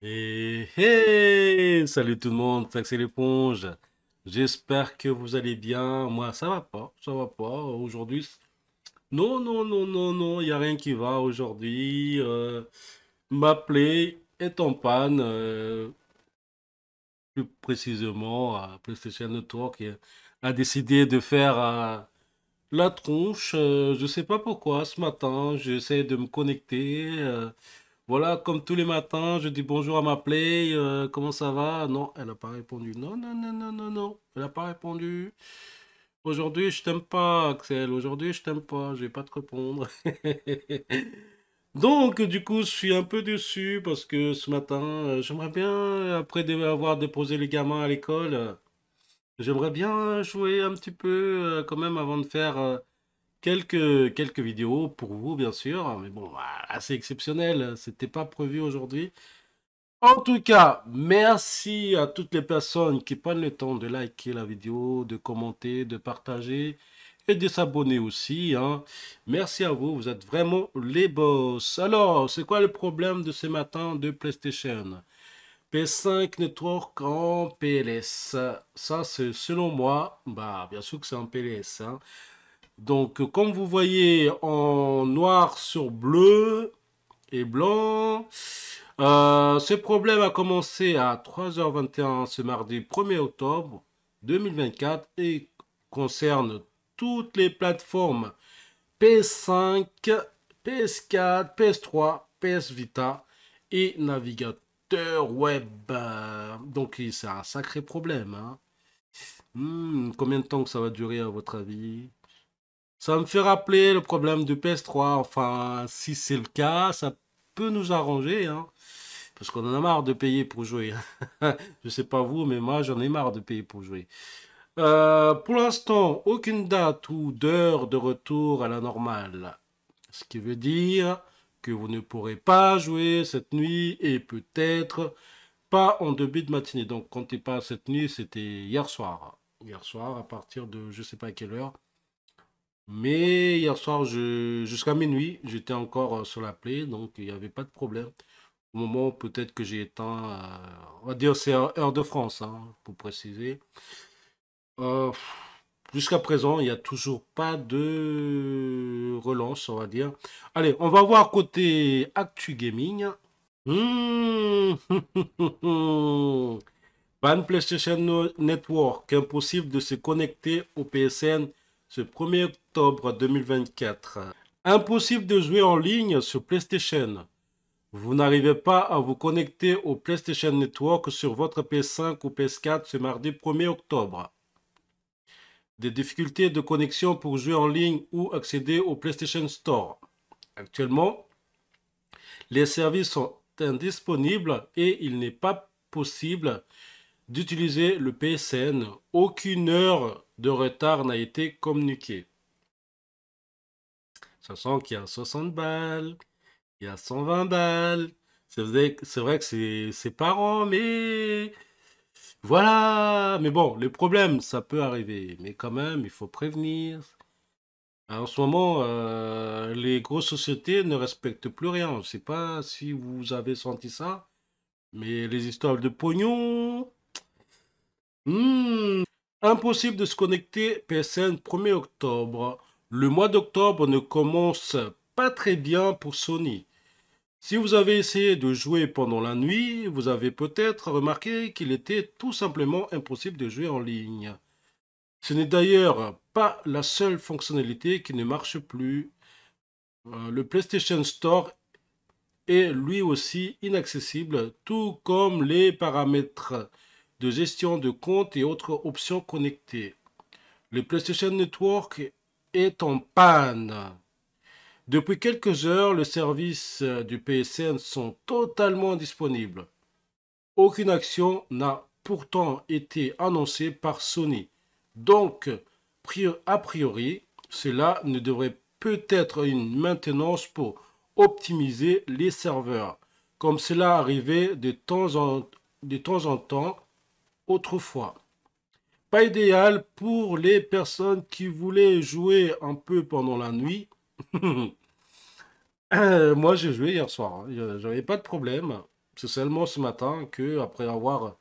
Et hey Salut tout le monde, c'est l'éponge. J'espère que vous allez bien. Moi, ça va pas, ça va pas. Aujourd'hui, non, non, non, non, non, il n'y a rien qui va aujourd'hui. Euh, ma plaie est en panne. Euh, plus précisément, euh, PlayStation Network a décidé de faire la tronche. je sais pas pourquoi, ce matin, j'essaie de me connecter. Voilà, comme tous les matins, je dis bonjour à ma play. Euh, comment ça va Non, elle n'a pas répondu. Non, non, non, non, non, non. Elle n'a pas répondu. Aujourd'hui, je t'aime pas, Axel. Aujourd'hui, je t'aime pas. Je vais pas te répondre. Donc, du coup, je suis un peu déçu parce que ce matin, euh, j'aimerais bien, après avoir déposé les gamins à l'école, j'aimerais bien jouer un petit peu euh, quand même avant de faire quelques, quelques vidéos pour vous, bien sûr. Mais bon, bah, assez exceptionnel. Hein, c'était pas prévu aujourd'hui. En tout cas, merci à toutes les personnes qui prennent le temps de liker la vidéo, de commenter, de partager et de s'abonner aussi. Hein. Merci à vous, vous êtes vraiment les boss. Alors, c'est quoi le problème de ce matin de PlayStation PS5 Network en PLS. Ça, c'est selon moi, bah, bien sûr que c'est en PLS. Hein. Donc, comme vous voyez en noir sur bleu et blanc, euh, ce problème a commencé à 3h21 ce mardi 1er octobre 2024 et concerne toutes les plateformes PS5, PS4, PS3, PS Vita et navigateur web. Donc c'est un sacré problème. Hein. Hmm, combien de temps que ça va durer à votre avis ça me fait rappeler le problème de PS3. Enfin, si c'est le cas, ça peut nous arranger. Hein. parce qu'on en a marre de payer pour jouer. Je ne sais pas vous, mais moi, j'en ai marre de payer pour jouer. Euh, pour l'instant, aucune date ou d'heure de retour à la normale. Ce qui veut dire que vous ne pourrez pas jouer cette nuit et peut-être pas en début de matinée. Donc, comptez pas cette nuit, c'était hier soir. Hier soir, à partir de je ne sais pas à quelle heure. Mais hier soir, jusqu'à minuit, j'étais encore euh, sur la Play. donc il n'y avait pas de problème. Au moment peut-être que j'ai éteint, euh, on va dire c'est heure de France, hein, pour préciser. Euh, jusqu'à présent, il n'y a toujours pas de relance, on va dire. Allez, on va voir côté Actu Gaming. Hmm. Ban PlayStation Network, impossible de se connecter au PSN ce 1er octobre 2024. Impossible de jouer en ligne sur PlayStation. Vous n'arrivez pas à vous connecter au PlayStation Network sur votre PS5 ou PS4 ce mardi 1er octobre. Des difficultés de connexion pour jouer en ligne ou accéder au PlayStation Store. Actuellement, les services sont indisponibles et il n'est pas possible d'utiliser le PSN. Aucune heure de retard n'a été communiqué. Ça sent qu'il y a 60 balles, il y a 120 balles. C'est vrai, que c'est parents, mais voilà. Mais bon, les problèmes, ça peut arriver. Mais quand même, il faut prévenir. En ce moment, euh, les grosses sociétés ne respectent plus rien. Je ne sais pas si vous avez senti ça, mais les histoires de pognon, hmm, Impossible de se connecter PSN 1er octobre. Le mois d'octobre ne commence pas très bien pour Sony. Si vous avez essayé de jouer pendant la nuit, vous avez peut-être remarqué qu'il était tout simplement impossible de jouer en ligne. Ce n'est d'ailleurs pas la seule fonctionnalité qui ne marche plus. Euh, le PlayStation Store est lui aussi inaccessible, tout comme les paramètres de gestion de comptes et autres options connectées. Le PlayStation Network est en panne. Depuis quelques heures, les services du PSN sont totalement disponibles. Aucune action n'a pourtant été annoncée par Sony. Donc, a priori, cela ne devrait peut-être une maintenance pour optimiser les serveurs, comme cela arrivait de temps en, de temps, en temps autrefois. Pas idéal pour les personnes qui voulaient jouer un peu pendant la nuit. Euh, moi, j'ai joué hier soir. Hein. J'avais pas de problème. C'est seulement ce matin que, après avoir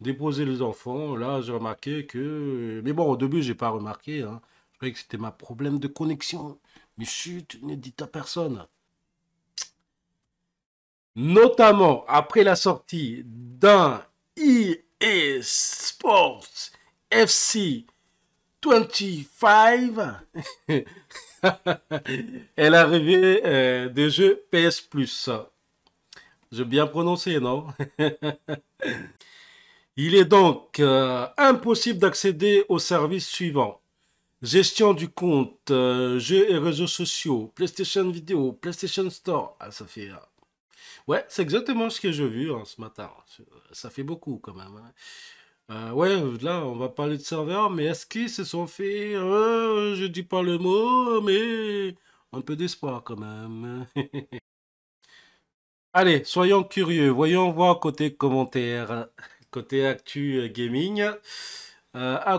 déposé les enfants, là, j'ai remarqué que. Mais bon, au début, j'ai pas remarqué. Hein. Je croyais que c'était ma problème de connexion. Mais chut, ne dites à personne notamment après la sortie d'un Sports FC 25. est l'arrivée euh, des jeux PS Plus. J'ai bien prononcé, non Il est donc euh, impossible d'accéder aux services suivants. Gestion du compte, euh, jeux et réseaux sociaux, PlayStation Vidéo, PlayStation Store. À ça fait Ouais, c'est exactement ce que j'ai vu hein, ce matin. Ça fait beaucoup quand même. Hein. Euh, ouais, là, on va parler de serveur, mais est-ce qu'ils se sont fait, je dis pas le mot, mais un peu d'espoir quand même. Allez, soyons curieux, voyons voir côté commentaire, côté actu gaming. Euh, à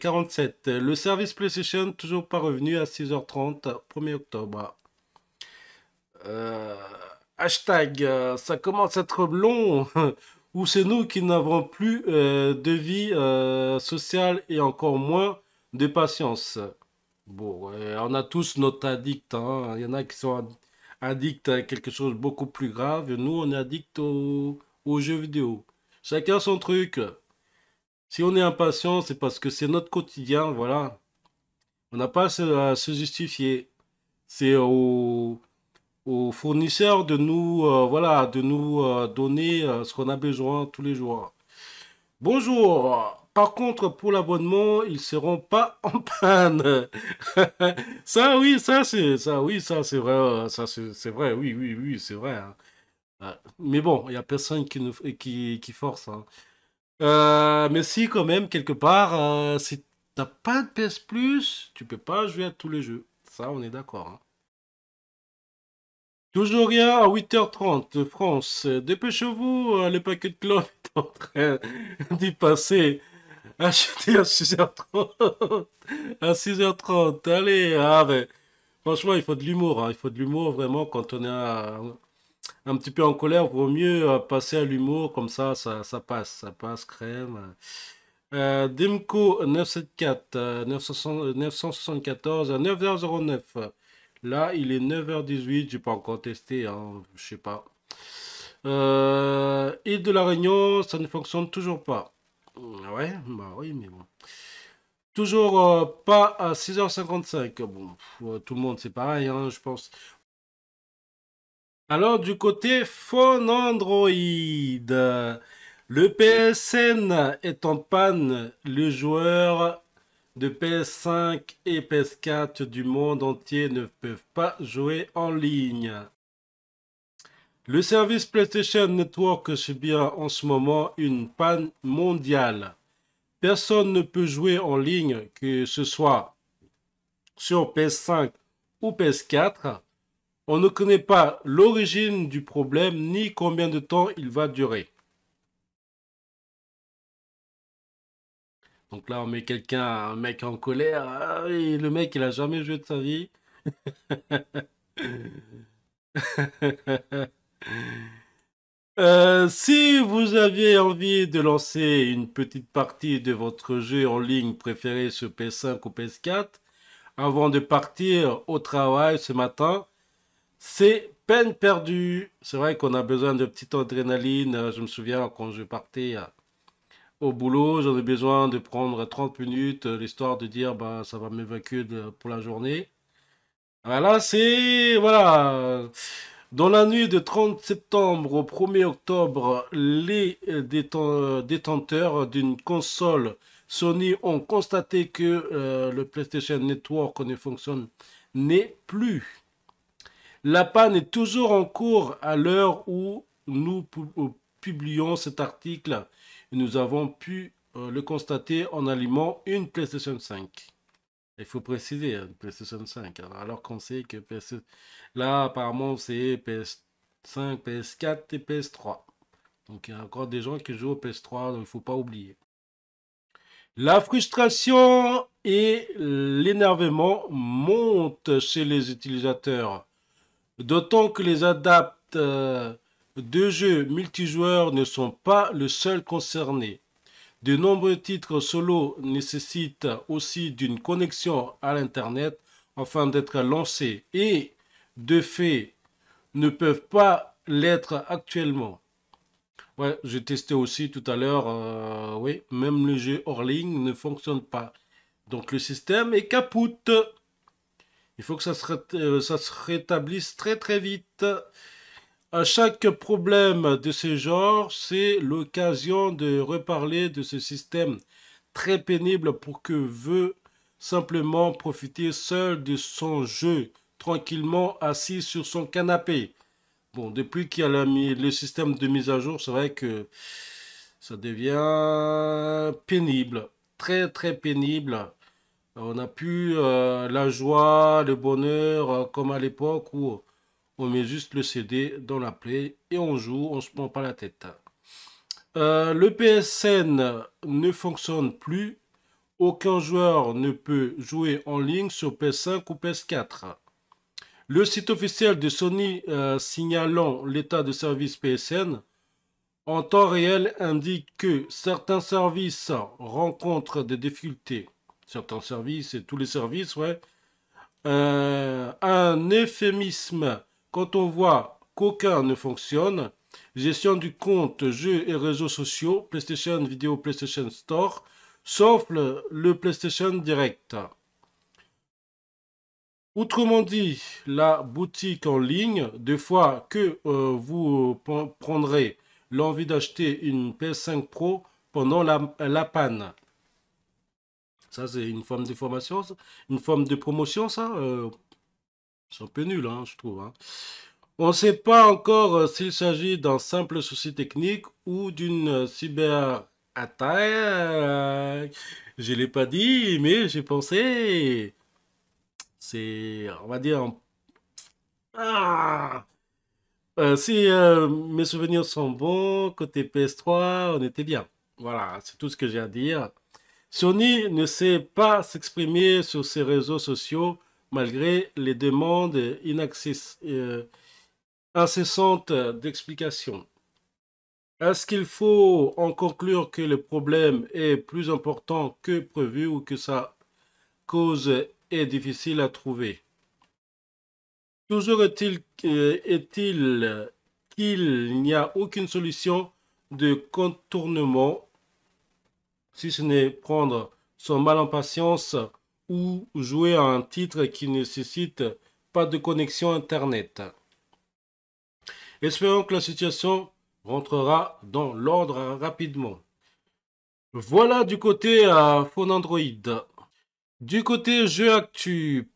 47, euh, le service PlayStation toujours pas revenu à 6h30, 1er octobre. Euh, hashtag, euh, ça commence à être long. Ou c'est nous qui n'avons plus euh, de vie sociale et encore moins de patience. Bon, on a tous notre addict. Hein. Il y en a qui sont addicts à quelque chose beaucoup plus grave. Nous, on est addict aux jeux vidéo. Chacun son truc. Si on est impatient, c'est parce que c'est notre quotidien, voilà. On n'a pas à se justifier. C'est au aux fournisseurs de nous, euh, voilà, de nous euh, donner euh, ce qu'on a besoin tous les jours. Bonjour. Par contre, pour l'abonnement, ils seront pas en panne. ça, oui, ça c'est, ça, oui, ça vrai, ça c'est vrai, oui, oui, oui, c'est vrai. Hein. Mais bon, il n'y a personne qui nous, qui, force. Hein. mais si quand même quelque part, si t'as pas de PS Plus, tu peux pas jouer à tous les jeux. Ça, on est d'accord. Hein. Toujours rien à 8h30, France. Dépêchez-vous, euh, le paquet de clans est en train d'y passer. Achetez à 6h30. À 6h30, allez. Ah, ben, franchement, il faut de l'humour. Hein. Il faut de l'humour vraiment quand on est un, petit peu en colère. Vaut mieux euh, passer à l'humour, comme ça, ça, passe. Ça passe, crème. Euh, Demco 974, 974, h 09 Là, il est 9h18, j'ai pas encore testé, hein, je sais pas. Euh, et de la Réunion, ça ne fonctionne toujours pas. Mm, ouais, bah oui, mais bon. Toujours euh, pas à 6h55. Bon, euh, tout le monde, c'est pareil, hein, je pense. Alors, du côté phone Android, le PSN est en panne. Le joueur de PS5 et PS4 du monde entier ne peuvent pas jouer en ligne. Le service PlayStation Network subira en ce moment une panne mondiale. Personne ne peut jouer en ligne, que ce soit sur PS5 ou PS4. On ne connaît pas l'origine du problème ni combien de temps il va durer. Donc là, on met quelqu'un, un mec en colère. Ah le mec, il a jamais joué de sa vie. Euh, si vous aviez envie de lancer une petite partie de votre jeu en ligne préféré sur PS5 ou PS4, avant de partir au travail ce matin, c'est peine perdue. C'est vrai qu'on a besoin de petite adrénaline. Je me souviens quand je partais au boulot, j'en ai besoin de prendre 30 minutes, euh, l'histoire de dire bah ça va m'évacuer pour la journée. Voilà, ah, c'est voilà. Dans la nuit de 30 septembre au 1er octobre, les euh, euh, détenteurs d'une console Sony ont constaté que le PlayStation Network ne fonctionne n'est plus. La panne est toujours en cours à l'heure où nous publions cet article nous avons pu euh, le constater en allumant une PlayStation 5. Il faut préciser, une hein, PlayStation 5. Hein, alors qu'on sait que là, apparemment, c'est PS5, PS4 et PS3. Donc il y a encore des gens qui jouent au PS3, il ne faut pas oublier. La frustration et l'énervement montent chez les utilisateurs, d'autant que les adaptes euh, deux jeux multijoueurs ne sont pas le seul concerné. De nombreux titres solo nécessitent aussi d'une connexion à l'Internet afin d'être lancés et, de fait, ne peuvent pas l'être actuellement. Ouais, j'ai testé aussi tout à l'heure, euh, oui, même le jeu hors ligne ne fonctionne pas. Donc le système est capote Il faut que euh, ça se rétablisse très très vite chaque problème de ce genre, c'est l'occasion de reparler de ce système très pénible pour que veut simplement profiter seul de son jeu, tranquillement assis sur son canapé. Bon, depuis qu'il y a mis le système de mise à jour, c'est vrai que ça devient pénible, très très pénible. On n'a plus euh, la joie, le bonheur, euh, comme à l'époque où on met juste le CD dans la play et on joue, on se prend pas la tête. Euh, le PSN ne fonctionne plus. Aucun joueur ne peut jouer en ligne sur PS5 ou PS4. Le site officiel de Sony euh, signalant l'état de service PSN en temps réel indique que certains services rencontrent des difficultés. Certains services et tous les services, ouais. Euh, un éphémisme... Quand on voit qu'aucun ne fonctionne, gestion du compte, jeux et réseaux sociaux, PlayStation vidéo, PlayStation Store, sauf le, PlayStation Direct. Autrement dit, la boutique en ligne, des fois que euh, vous prendrez l'envie d'acheter une PS5 Pro pendant la, panne. Ça, c'est une forme de formation, une forme de promotion, ça, euh? C'est un peu nul, je trouve. Hein. On ne sait pas encore euh, s'il s'agit d'un simple souci technique ou d'une euh, cyberattaque. Euh, je ne l'ai pas dit, mais j'ai pensé. C'est, on va dire... Ah, si mes souvenirs sont bons, côté PS3, on était bien. Voilà, c'est tout ce que j'ai à dire. Sony ne sait pas s'exprimer sur ses réseaux sociaux malgré les demandes euh, incessantes d'explications. Est-ce qu'il faut en conclure que le problème est plus important que prévu ou que sa cause est difficile à trouver Toujours est-il euh, qu'il n'y a aucune solution de contournement, si ce n'est prendre son mal en patience ou jouer à un titre qui ne nécessite pas de connexion Internet. Espérons que la situation rentrera dans l'ordre rapidement. Voilà du côté à euh, phone Android. Du côté jeu actu,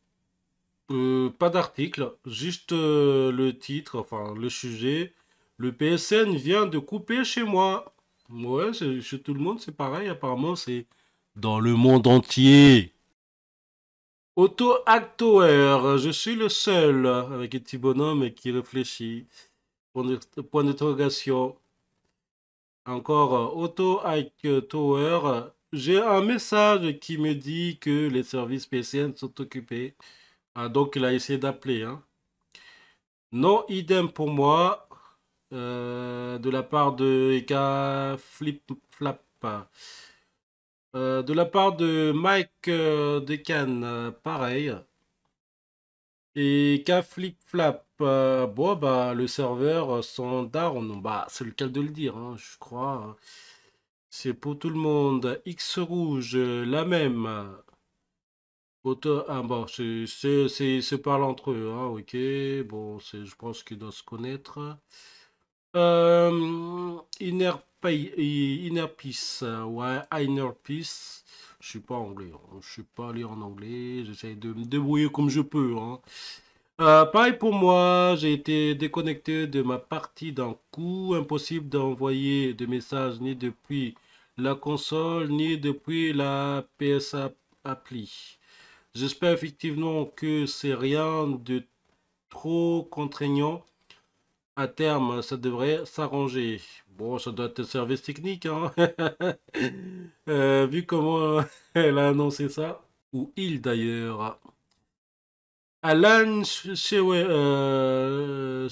euh, pas d'article, juste euh, le titre, enfin le sujet. Le PSN vient de couper chez moi. Ouais, chez tout le monde c'est pareil, apparemment c'est dans le monde entier. Auto Actoer, je suis le seul avec un petit bonhomme qui réfléchit. Point d'interrogation. Encore Auto actower j'ai un message qui me dit que les services PCN sont occupés. Ah, donc il a essayé d'appeler. Hein. Non, idem pour moi. Euh, de la part de Eka Flip Flap. Euh, de la part de Mike euh, Decan, euh, pareil. Et Kaflip Flip Flap, bon, bah, le serveur standard, on, bah, c'est le cas de le dire, hein, je crois. Hein. C'est pour tout le monde. X rouge, la même. Auto, ah, bon, c'est parle entre eux, hein, ok. Bon, je pense qu'il doit se connaître inner peace. Euh, ouais, inner peace. Je suis pas anglais. Hein. Je suis pas allé en anglais. j'essaie de me débrouiller comme je peux. Hein. Euh, pareil pour moi, j'ai été déconnecté de ma partie d'un coup. Impossible d'envoyer de messages ni depuis la console ni depuis la PS appli. J'espère effectivement que c'est rien de trop contraignant à terme, ça devrait s'arranger. Bon, ça doit être service technique, hein. euh, vu comment elle a annoncé ça, ou il d'ailleurs. Alan Shewell. Euh,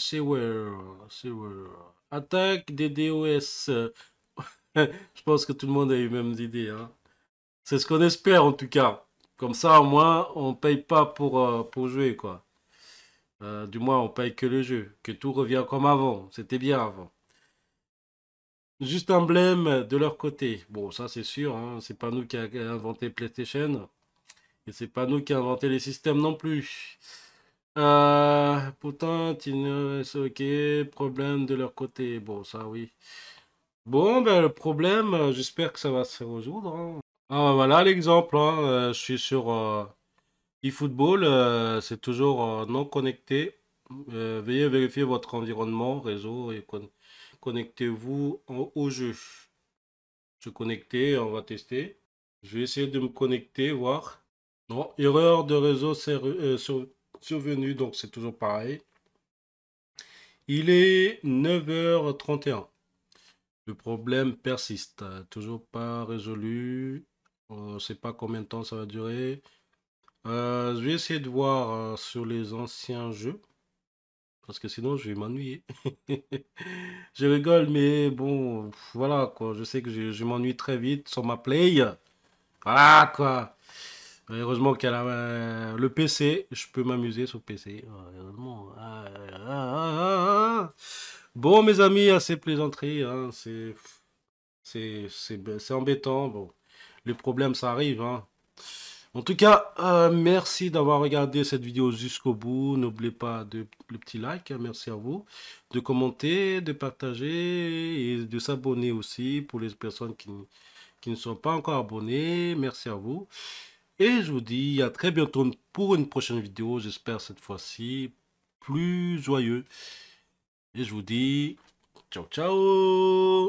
attaque des DOS. Je pense que tout le monde a eu les mêmes idées. Hein. C'est ce qu'on espère en tout cas. Comme ça, au moins, on paye pas pour, euh, pour jouer, quoi. Euh, du moins, on paye que le jeu, que tout revient comme avant. C'était bien avant. Juste un blème de leur côté. Bon, ça c'est sûr, hein. c'est pas nous qui avons inventé PlayStation. Et c'est pas nous qui avons inventé les systèmes non plus. Euh, pourtant, c'est ok, problème de leur côté. Bon, ça oui. Bon, ben le problème, j'espère que ça va se résoudre. Hein. Ah, voilà l'exemple, hein. euh, je suis sur eFootball, euh, c'est toujours euh, non connecté. Euh, veuillez vérifier votre environnement, réseau et connectez-vous au jeu. Je suis connecté, on va tester. Je vais essayer de me connecter, voir. Non, erreur de réseau survenue, donc c'est toujours pareil. Il est 9h31. Le problème persiste, toujours pas résolu. On ne sait pas combien de temps ça va durer. Euh, je vais essayer de voir euh, sur les anciens jeux. Parce que sinon, je vais m'ennuyer. je rigole, mais bon, voilà quoi. Je sais que je, m'ennuie très vite sur ma play. Voilà quoi. Heureusement qu'il a euh, le PC. Je peux m'amuser sur PC. Heureusement. Ah, ah, ah, bon, mes amis, assez plaisanterie. Hein. C'est embêtant. Bon, le problème, ça arrive. Hein. En tout cas, euh, merci d'avoir regardé cette vidéo jusqu'au bout. N'oubliez pas de, le petit like, hein, merci à vous, de commenter, de partager et de s'abonner aussi pour les personnes qui, qui ne sont pas encore abonnées. Merci à vous. Et je vous dis à très bientôt pour une prochaine vidéo. J'espère cette fois-ci plus joyeux. Et je vous dis ciao ciao